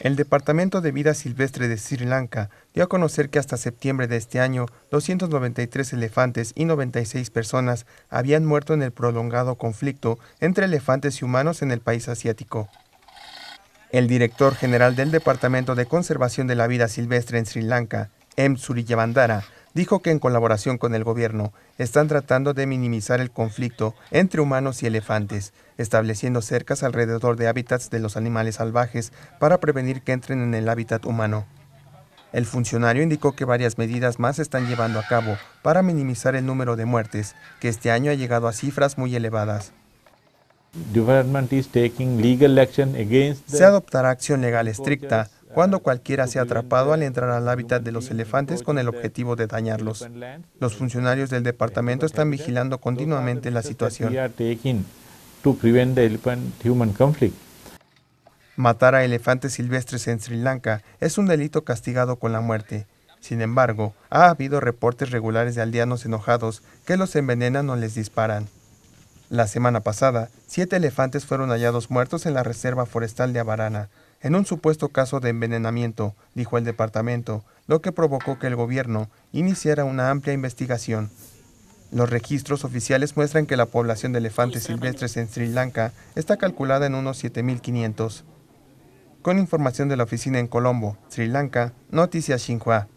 El Departamento de Vida Silvestre de Sri Lanka dio a conocer que hasta septiembre de este año, 293 elefantes y 96 personas habían muerto en el prolongado conflicto entre elefantes y humanos en el país asiático. El director general del Departamento de Conservación de la Vida Silvestre en Sri Lanka, M. Suriyavandara, dijo que en colaboración con el gobierno están tratando de minimizar el conflicto entre humanos y elefantes, estableciendo cercas alrededor de hábitats de los animales salvajes para prevenir que entren en el hábitat humano. El funcionario indicó que varias medidas más se están llevando a cabo para minimizar el número de muertes, que este año ha llegado a cifras muy elevadas. Se adoptará acción legal estricta cuando cualquiera sea atrapado al entrar al hábitat de los elefantes con el objetivo de dañarlos. Los funcionarios del departamento están vigilando continuamente la situación. Matar a elefantes silvestres en Sri Lanka es un delito castigado con la muerte. Sin embargo, ha habido reportes regulares de aldeanos enojados que los envenenan o les disparan. La semana pasada, siete elefantes fueron hallados muertos en la reserva forestal de Abarana, en un supuesto caso de envenenamiento, dijo el departamento, lo que provocó que el gobierno iniciara una amplia investigación. Los registros oficiales muestran que la población de elefantes silvestres en Sri Lanka está calculada en unos 7.500. Con información de la oficina en Colombo, Sri Lanka, Noticias Xinhua.